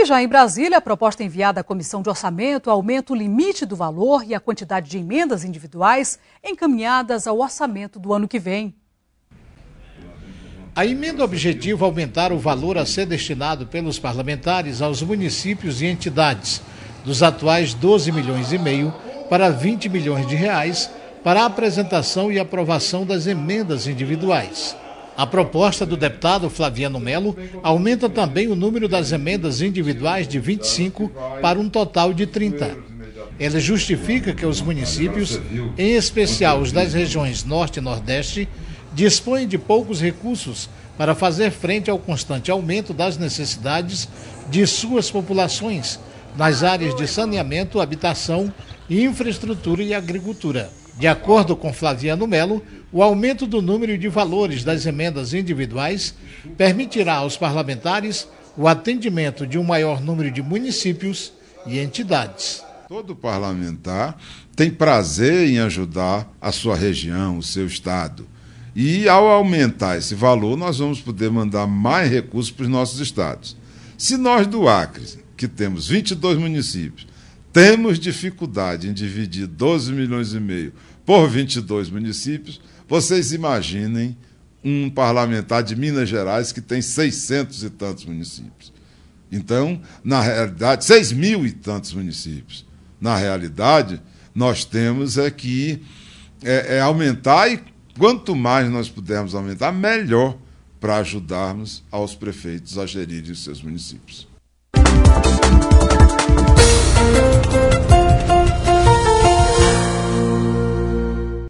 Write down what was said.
E já em Brasília, a proposta enviada à Comissão de Orçamento aumenta o limite do valor e a quantidade de emendas individuais encaminhadas ao orçamento do ano que vem. A emenda objetiva aumentar o valor a ser destinado pelos parlamentares aos municípios e entidades, dos atuais 12 milhões e meio para 20 milhões de reais, para a apresentação e aprovação das emendas individuais. A proposta do deputado Flaviano Melo aumenta também o número das emendas individuais de 25 para um total de 30. Ela justifica que os municípios, em especial os das regiões Norte e Nordeste, dispõem de poucos recursos para fazer frente ao constante aumento das necessidades de suas populações nas áreas de saneamento, habitação, infraestrutura e agricultura. De acordo com Flaviano Melo, o aumento do número de valores das emendas individuais permitirá aos parlamentares o atendimento de um maior número de municípios e entidades. Todo parlamentar tem prazer em ajudar a sua região, o seu estado. E ao aumentar esse valor, nós vamos poder mandar mais recursos para os nossos estados. Se nós do Acre, que temos 22 municípios, temos dificuldade em dividir 12 milhões e meio por 22 municípios, vocês imaginem um parlamentar de Minas Gerais que tem 600 e tantos municípios. Então, na realidade, 6 mil e tantos municípios. Na realidade, nós temos é que é, é aumentar e quanto mais nós pudermos aumentar, melhor para ajudarmos aos prefeitos a gerirem os seus municípios.